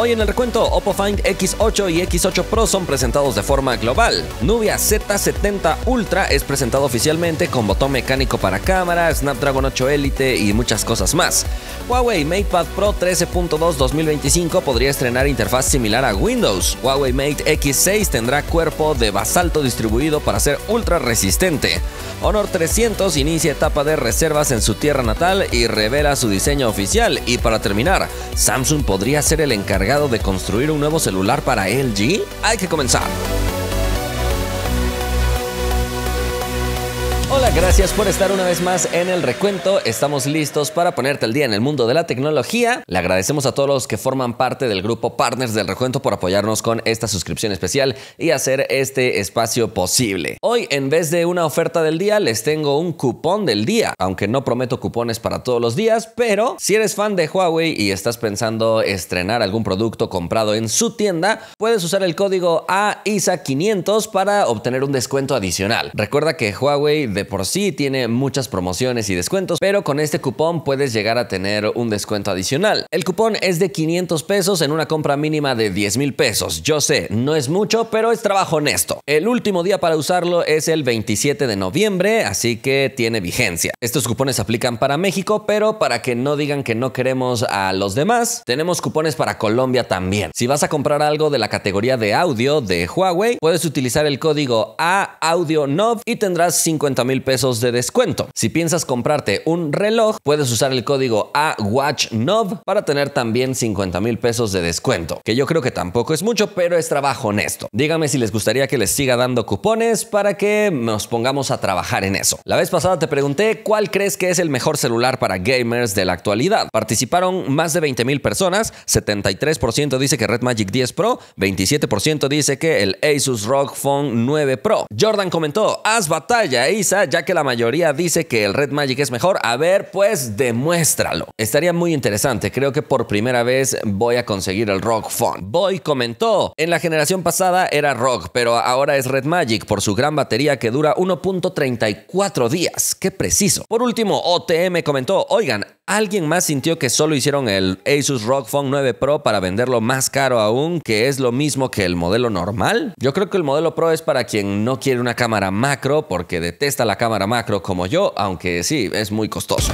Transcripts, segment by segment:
Hoy en el recuento, Oppo Find X8 y X8 Pro son presentados de forma global. Nubia Z70 Ultra es presentado oficialmente con botón mecánico para cámara, Snapdragon 8 Elite y muchas cosas más. Huawei MatePad Pro 13.2 2025 podría estrenar interfaz similar a Windows. Huawei Mate X6 tendrá cuerpo de basalto distribuido para ser ultra resistente. Honor 300 inicia etapa de reservas en su tierra natal y revela su diseño oficial. Y para terminar, Samsung podría ser el encargado de construir un nuevo celular para LG. Hay que comenzar. Hola, gracias por estar una vez más en el recuento. Estamos listos para ponerte al día en el mundo de la tecnología. Le agradecemos a todos los que forman parte del grupo Partners del Recuento por apoyarnos con esta suscripción especial y hacer este espacio posible. Hoy, en vez de una oferta del día, les tengo un cupón del día, aunque no prometo cupones para todos los días, pero si eres fan de Huawei y estás pensando estrenar algún producto comprado en su tienda, puedes usar el código AISA500 para obtener un descuento adicional. Recuerda que Huawei de por sí tiene muchas promociones y descuentos, pero con este cupón puedes llegar a tener un descuento adicional. El cupón es de 500 pesos en una compra mínima de 10 mil pesos. Yo sé, no es mucho, pero es trabajo honesto. El último día para usarlo es el 27 de noviembre, así que tiene vigencia. Estos cupones aplican para México, pero para que no digan que no queremos a los demás, tenemos cupones para Colombia también. Si vas a comprar algo de la categoría de audio de Huawei, puedes utilizar el código AAudioNov y tendrás 50 mil pesos de descuento. Si piensas comprarte un reloj, puedes usar el código AWatchNov para tener también 50 mil pesos de descuento, que yo creo que tampoco es mucho, pero es trabajo honesto. Dígame si les gustaría que les siga dando cupones para que nos pongamos a trabajar en eso. La vez pasada te pregunté cuál crees que es el mejor celular para gamers de la actualidad. Participaron más de 20 mil personas, 73% dice que Red Magic 10 Pro, 27% dice que el Asus ROG Phone 9 Pro. Jordan comentó, haz batalla, Isa, ya que la mayoría dice que el Red Magic es mejor. A ver, pues demuéstralo. Estaría muy interesante. Creo que por primera vez voy a conseguir el Rock Phone. Boy comentó, en la generación pasada era Rock, pero ahora es Red Magic por su gran batería que dura 1.34 días. ¡Qué preciso! Por último, OTM comentó, oigan, Alguien más sintió que solo hicieron el Asus ROG Phone 9 Pro para venderlo más caro aún, que es lo mismo que el modelo normal. Yo creo que el modelo Pro es para quien no quiere una cámara macro porque detesta la cámara macro como yo, aunque sí, es muy costoso.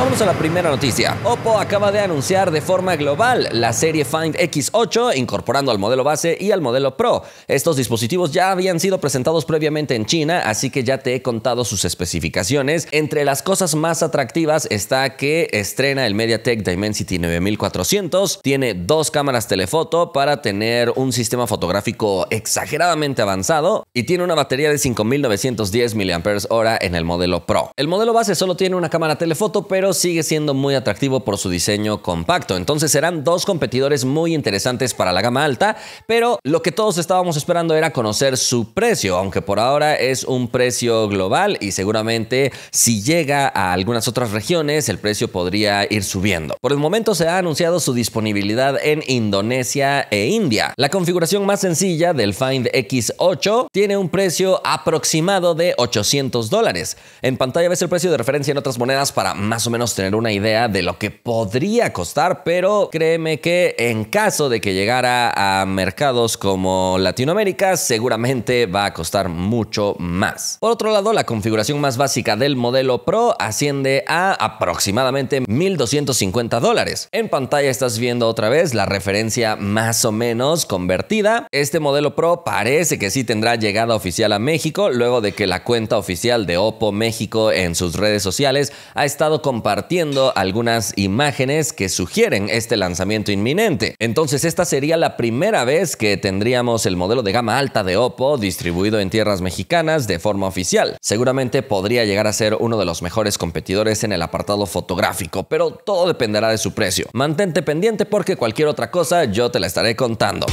Vamos a la primera noticia. Oppo acaba de anunciar de forma global la serie Find X8 incorporando al modelo base y al modelo Pro. Estos dispositivos ya habían sido presentados previamente en China, así que ya te he contado sus especificaciones. Entre las cosas más atractivas está que estrena el MediaTek Dimensity 9400, tiene dos cámaras telefoto para tener un sistema fotográfico exageradamente avanzado y tiene una batería de 5910 mAh en el modelo Pro. El modelo base solo tiene una cámara telefoto, pero sigue siendo muy atractivo por su diseño compacto. Entonces serán dos competidores muy interesantes para la gama alta, pero lo que todos estábamos esperando era conocer su precio, aunque por ahora es un precio global y seguramente si llega a algunas otras regiones el precio podría ir subiendo. Por el momento se ha anunciado su disponibilidad en Indonesia e India. La configuración más sencilla del Find X8 tiene un precio aproximado de 800 dólares. En pantalla ves el precio de referencia en otras monedas para más o menos tener una idea de lo que podría costar, pero créeme que en caso de que llegara a mercados como Latinoamérica, seguramente va a costar mucho más. Por otro lado, la configuración más básica del modelo Pro asciende a aproximadamente 1.250 dólares. En pantalla estás viendo otra vez la referencia más o menos convertida. Este modelo Pro parece que sí tendrá llegada oficial a México, luego de que la cuenta oficial de Oppo México en sus redes sociales ha estado con compartiendo algunas imágenes que sugieren este lanzamiento inminente. Entonces esta sería la primera vez que tendríamos el modelo de gama alta de Oppo distribuido en tierras mexicanas de forma oficial. Seguramente podría llegar a ser uno de los mejores competidores en el apartado fotográfico, pero todo dependerá de su precio. Mantente pendiente porque cualquier otra cosa yo te la estaré contando.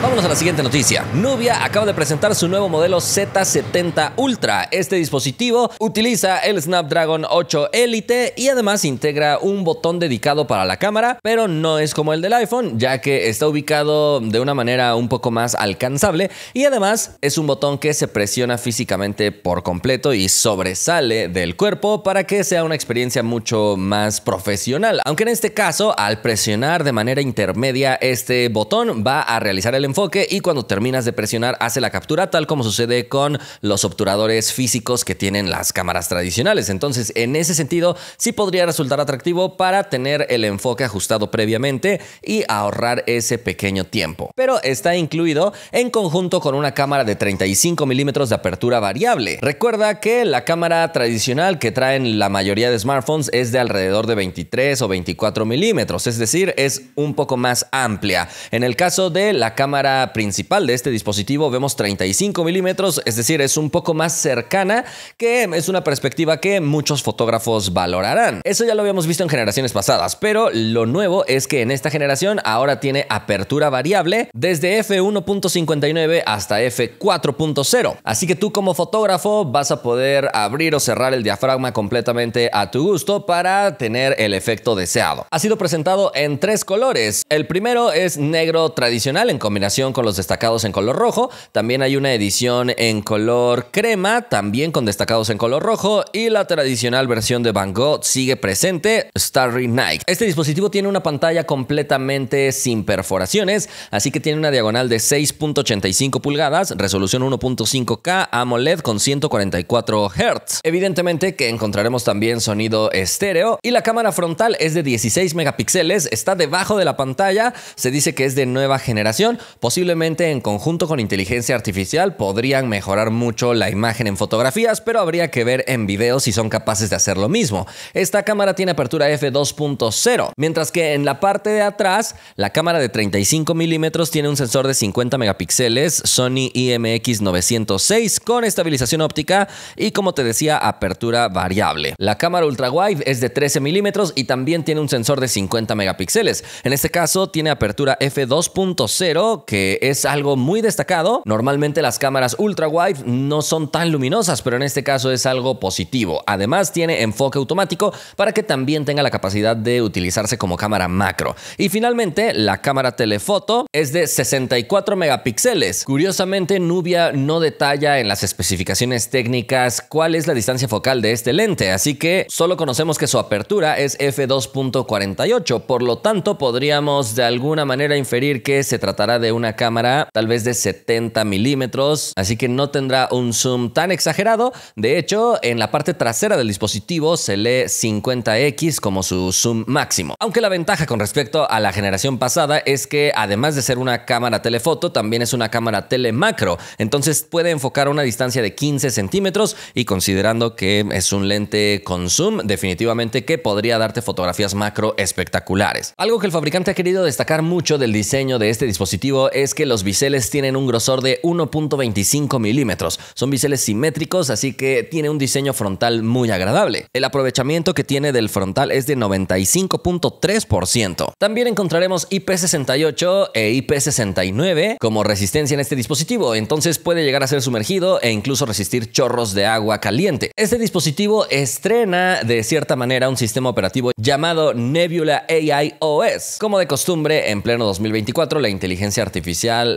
Vámonos a la siguiente noticia. Nubia acaba de presentar su nuevo modelo Z70 Ultra. Este dispositivo utiliza el Snapdragon 8 Elite y además integra un botón dedicado para la cámara, pero no es como el del iPhone, ya que está ubicado de una manera un poco más alcanzable y además es un botón que se presiona físicamente por completo y sobresale del cuerpo para que sea una experiencia mucho más profesional. Aunque en este caso, al presionar de manera intermedia este botón, va a realizar el enfoque y cuando terminas de presionar hace la captura tal como sucede con los obturadores físicos que tienen las cámaras tradicionales. Entonces en ese sentido sí podría resultar atractivo para tener el enfoque ajustado previamente y ahorrar ese pequeño tiempo. Pero está incluido en conjunto con una cámara de 35 milímetros de apertura variable. Recuerda que la cámara tradicional que traen la mayoría de smartphones es de alrededor de 23 o 24 milímetros, es decir, es un poco más amplia. En el caso de la cámara principal de este dispositivo vemos 35 milímetros, es decir, es un poco más cercana, que es una perspectiva que muchos fotógrafos valorarán. Eso ya lo habíamos visto en generaciones pasadas, pero lo nuevo es que en esta generación ahora tiene apertura variable desde f1.59 hasta f4.0. Así que tú como fotógrafo vas a poder abrir o cerrar el diafragma completamente a tu gusto para tener el efecto deseado. Ha sido presentado en tres colores. El primero es negro tradicional en combinación con los destacados en color rojo. También hay una edición en color crema, también con destacados en color rojo. Y la tradicional versión de Van Gogh sigue presente, Starry Night. Este dispositivo tiene una pantalla completamente sin perforaciones, así que tiene una diagonal de 6.85 pulgadas, resolución 1.5K, AMOLED con 144 Hz. Evidentemente que encontraremos también sonido estéreo y la cámara frontal es de 16 megapíxeles, está debajo de la pantalla, se dice que es de nueva generación, Posiblemente en conjunto con inteligencia artificial podrían mejorar mucho la imagen en fotografías, pero habría que ver en videos si son capaces de hacer lo mismo. Esta cámara tiene apertura f2.0, mientras que en la parte de atrás, la cámara de 35 milímetros tiene un sensor de 50 megapíxeles Sony IMX906 con estabilización óptica y como te decía, apertura variable. La cámara ultra wide es de 13 milímetros y también tiene un sensor de 50 megapíxeles. En este caso tiene apertura f2.0 que es algo muy destacado. Normalmente las cámaras ultra wide no son tan luminosas, pero en este caso es algo positivo. Además tiene enfoque automático para que también tenga la capacidad de utilizarse como cámara macro. Y finalmente, la cámara telefoto es de 64 megapíxeles. Curiosamente, Nubia no detalla en las especificaciones técnicas cuál es la distancia focal de este lente, así que solo conocemos que su apertura es f2.48, por lo tanto podríamos de alguna manera inferir que se tratará de un una cámara tal vez de 70 milímetros, así que no tendrá un zoom tan exagerado. De hecho, en la parte trasera del dispositivo se lee 50x como su zoom máximo. Aunque la ventaja con respecto a la generación pasada es que además de ser una cámara telefoto, también es una cámara telemacro, entonces puede enfocar a una distancia de 15 centímetros y considerando que es un lente con zoom, definitivamente que podría darte fotografías macro espectaculares. Algo que el fabricante ha querido destacar mucho del diseño de este dispositivo es que los biseles tienen un grosor de 1.25 milímetros. Son biseles simétricos, así que tiene un diseño frontal muy agradable. El aprovechamiento que tiene del frontal es de 95.3%. También encontraremos IP68 e IP69 como resistencia en este dispositivo, entonces puede llegar a ser sumergido e incluso resistir chorros de agua caliente. Este dispositivo estrena de cierta manera un sistema operativo llamado Nebula AI OS. Como de costumbre, en pleno 2024 la inteligencia artificial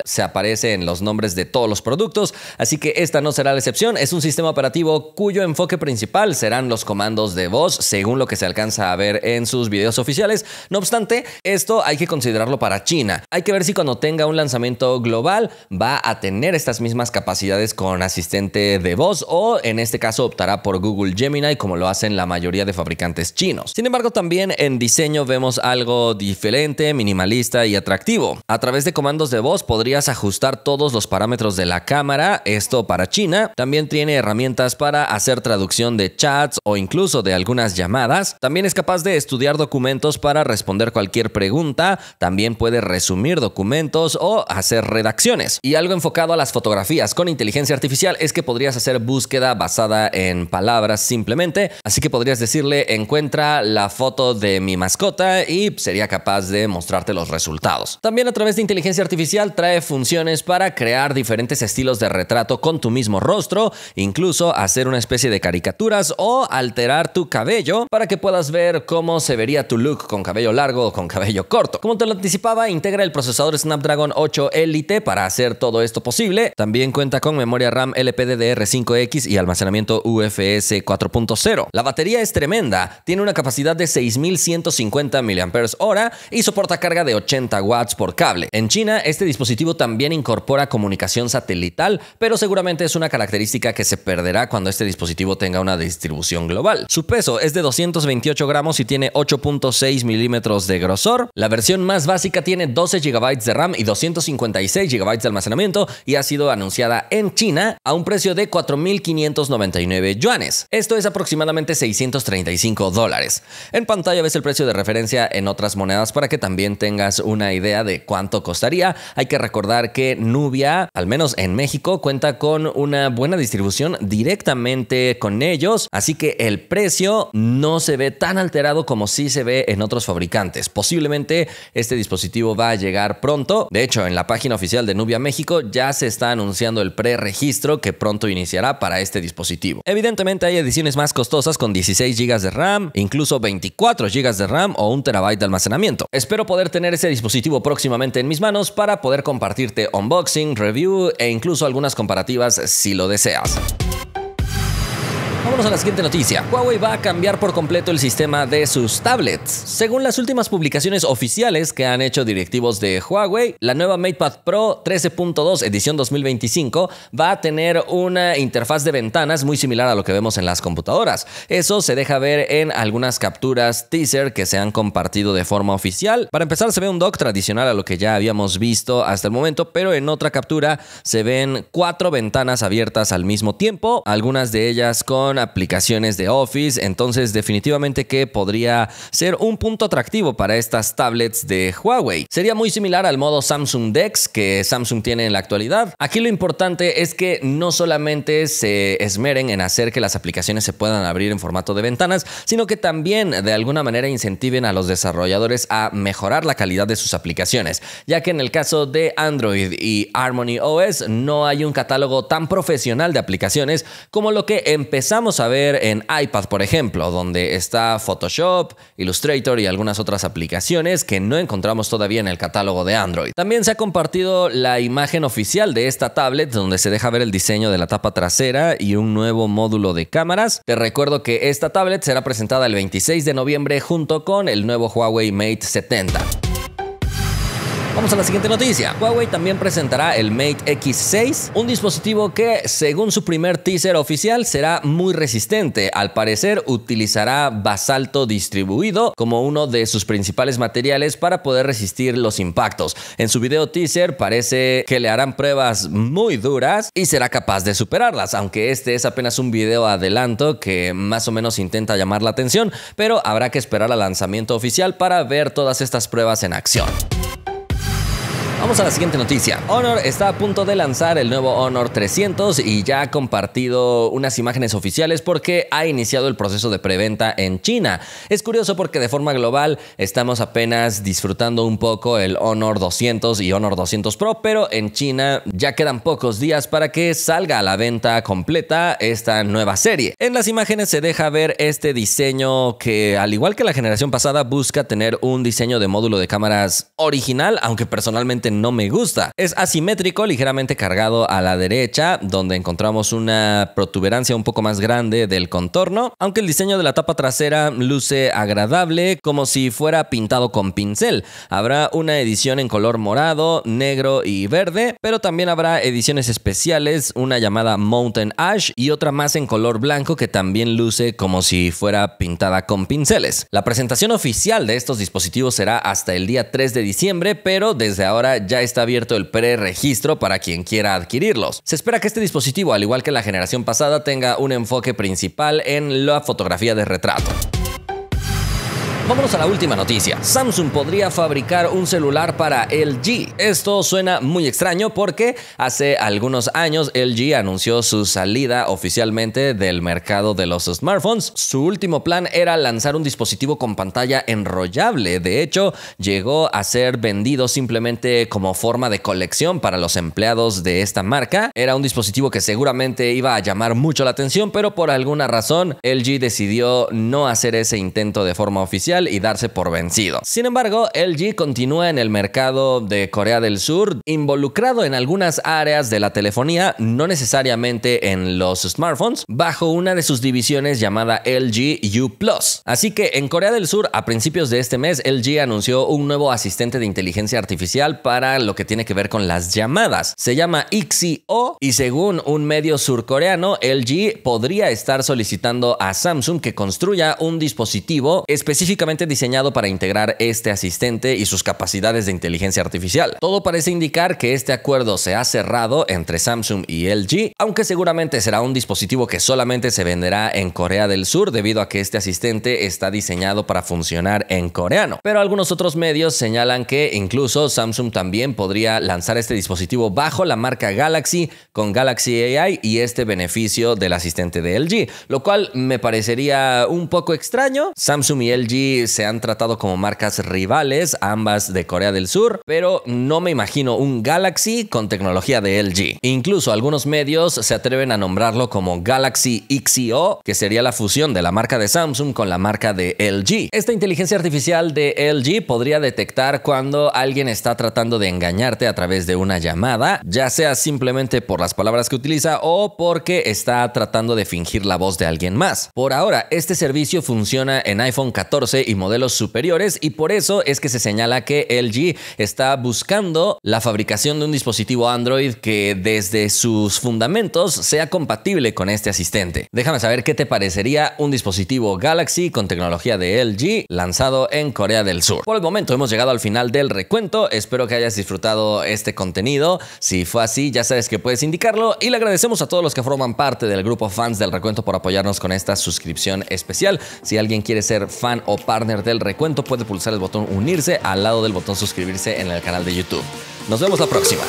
se aparece en los nombres de todos los productos, así que esta no será la excepción. Es un sistema operativo cuyo enfoque principal serán los comandos de voz, según lo que se alcanza a ver en sus videos oficiales. No obstante, esto hay que considerarlo para China. Hay que ver si cuando tenga un lanzamiento global va a tener estas mismas capacidades con asistente de voz o en este caso optará por Google Gemini como lo hacen la mayoría de fabricantes chinos. Sin embargo, también en diseño vemos algo diferente, minimalista y atractivo. A través de comandos de voz podrías ajustar todos los parámetros de la cámara, esto para China. También tiene herramientas para hacer traducción de chats o incluso de algunas llamadas. También es capaz de estudiar documentos para responder cualquier pregunta. También puede resumir documentos o hacer redacciones. Y algo enfocado a las fotografías con inteligencia artificial es que podrías hacer búsqueda basada en palabras simplemente. Así que podrías decirle encuentra la foto de mi mascota y sería capaz de mostrarte los resultados. También a través de inteligencia artificial artificial trae funciones para crear diferentes estilos de retrato con tu mismo rostro, incluso hacer una especie de caricaturas o alterar tu cabello para que puedas ver cómo se vería tu look con cabello largo o con cabello corto. Como te lo anticipaba, integra el procesador Snapdragon 8 Elite para hacer todo esto posible. También cuenta con memoria RAM LPDDR5X y almacenamiento UFS 4.0. La batería es tremenda, tiene una capacidad de 6150 mAh y soporta carga de 80 watts por cable. En China este dispositivo también incorpora comunicación satelital, pero seguramente es una característica que se perderá cuando este dispositivo tenga una distribución global. Su peso es de 228 gramos y tiene 8.6 milímetros de grosor. La versión más básica tiene 12 GB de RAM y 256 GB de almacenamiento y ha sido anunciada en China a un precio de 4.599 yuanes. Esto es aproximadamente 635 dólares. En pantalla ves el precio de referencia en otras monedas para que también tengas una idea de cuánto costaría hay que recordar que Nubia, al menos en México, cuenta con una buena distribución directamente con ellos, así que el precio no se ve tan alterado como si se ve en otros fabricantes. Posiblemente este dispositivo va a llegar pronto. De hecho, en la página oficial de Nubia México ya se está anunciando el preregistro que pronto iniciará para este dispositivo. Evidentemente hay ediciones más costosas con 16 GB de RAM, incluso 24 GB de RAM o un terabyte de almacenamiento. Espero poder tener ese dispositivo próximamente en mis manos para poder compartirte unboxing, review e incluso algunas comparativas si lo deseas. Vamos a la siguiente noticia. Huawei va a cambiar por completo el sistema de sus tablets. Según las últimas publicaciones oficiales que han hecho directivos de Huawei, la nueva MatePad Pro 13.2 edición 2025 va a tener una interfaz de ventanas muy similar a lo que vemos en las computadoras. Eso se deja ver en algunas capturas teaser que se han compartido de forma oficial. Para empezar se ve un dock tradicional a lo que ya habíamos visto hasta el momento, pero en otra captura se ven cuatro ventanas abiertas al mismo tiempo, algunas de ellas con aplicaciones de Office, entonces definitivamente que podría ser un punto atractivo para estas tablets de Huawei. Sería muy similar al modo Samsung Dex que Samsung tiene en la actualidad. Aquí lo importante es que no solamente se esmeren en hacer que las aplicaciones se puedan abrir en formato de ventanas, sino que también de alguna manera incentiven a los desarrolladores a mejorar la calidad de sus aplicaciones, ya que en el caso de Android y Harmony OS no hay un catálogo tan profesional de aplicaciones como lo que empezamos Vamos a ver en iPad, por ejemplo, donde está Photoshop, Illustrator y algunas otras aplicaciones que no encontramos todavía en el catálogo de Android. También se ha compartido la imagen oficial de esta tablet donde se deja ver el diseño de la tapa trasera y un nuevo módulo de cámaras. Te recuerdo que esta tablet será presentada el 26 de noviembre junto con el nuevo Huawei Mate 70. Vamos a la siguiente noticia. Huawei también presentará el Mate X6, un dispositivo que, según su primer teaser oficial, será muy resistente. Al parecer, utilizará basalto distribuido como uno de sus principales materiales para poder resistir los impactos. En su video teaser parece que le harán pruebas muy duras y será capaz de superarlas, aunque este es apenas un video adelanto que más o menos intenta llamar la atención, pero habrá que esperar al lanzamiento oficial para ver todas estas pruebas en acción. Vamos a la siguiente noticia. Honor está a punto de lanzar el nuevo Honor 300 y ya ha compartido unas imágenes oficiales porque ha iniciado el proceso de preventa en China. Es curioso porque de forma global estamos apenas disfrutando un poco el Honor 200 y Honor 200 Pro, pero en China ya quedan pocos días para que salga a la venta completa esta nueva serie. En las imágenes se deja ver este diseño que al igual que la generación pasada busca tener un diseño de módulo de cámaras original, aunque personalmente no no me gusta. Es asimétrico, ligeramente cargado a la derecha, donde encontramos una protuberancia un poco más grande del contorno, aunque el diseño de la tapa trasera luce agradable, como si fuera pintado con pincel. Habrá una edición en color morado, negro y verde, pero también habrá ediciones especiales, una llamada Mountain Ash y otra más en color blanco que también luce como si fuera pintada con pinceles. La presentación oficial de estos dispositivos será hasta el día 3 de diciembre, pero desde ahora ya está abierto el preregistro para quien quiera adquirirlos. Se espera que este dispositivo, al igual que la generación pasada, tenga un enfoque principal en la fotografía de retrato. Vámonos a la última noticia. Samsung podría fabricar un celular para LG. Esto suena muy extraño porque hace algunos años LG anunció su salida oficialmente del mercado de los smartphones. Su último plan era lanzar un dispositivo con pantalla enrollable. De hecho, llegó a ser vendido simplemente como forma de colección para los empleados de esta marca. Era un dispositivo que seguramente iba a llamar mucho la atención, pero por alguna razón LG decidió no hacer ese intento de forma oficial y darse por vencido. Sin embargo, LG continúa en el mercado de Corea del Sur, involucrado en algunas áreas de la telefonía, no necesariamente en los smartphones, bajo una de sus divisiones llamada LG U ⁇ Así que en Corea del Sur, a principios de este mes, LG anunció un nuevo asistente de inteligencia artificial para lo que tiene que ver con las llamadas. Se llama XIO, y según un medio surcoreano, LG podría estar solicitando a Samsung que construya un dispositivo específicamente diseñado para integrar este asistente y sus capacidades de inteligencia artificial. Todo parece indicar que este acuerdo se ha cerrado entre Samsung y LG, aunque seguramente será un dispositivo que solamente se venderá en Corea del Sur debido a que este asistente está diseñado para funcionar en coreano. Pero algunos otros medios señalan que incluso Samsung también podría lanzar este dispositivo bajo la marca Galaxy con Galaxy AI y este beneficio del asistente de LG, lo cual me parecería un poco extraño. Samsung y LG se han tratado como marcas rivales, ambas de Corea del Sur, pero no me imagino un Galaxy con tecnología de LG. Incluso algunos medios se atreven a nombrarlo como Galaxy XEO, que sería la fusión de la marca de Samsung con la marca de LG. Esta inteligencia artificial de LG podría detectar cuando alguien está tratando de engañarte a través de una llamada, ya sea simplemente por las palabras que utiliza o porque está tratando de fingir la voz de alguien más. Por ahora, este servicio funciona en iPhone 14 y modelos superiores y por eso es que se señala que LG está buscando la fabricación de un dispositivo Android que desde sus fundamentos sea compatible con este asistente. Déjame saber qué te parecería un dispositivo Galaxy con tecnología de LG lanzado en Corea del Sur. Por el momento hemos llegado al final del recuento, espero que hayas disfrutado este contenido, si fue así ya sabes que puedes indicarlo y le agradecemos a todos los que forman parte del grupo fans del recuento por apoyarnos con esta suscripción especial. Si alguien quiere ser fan o partner del recuento, puede pulsar el botón unirse al lado del botón suscribirse en el canal de YouTube. Nos vemos la próxima.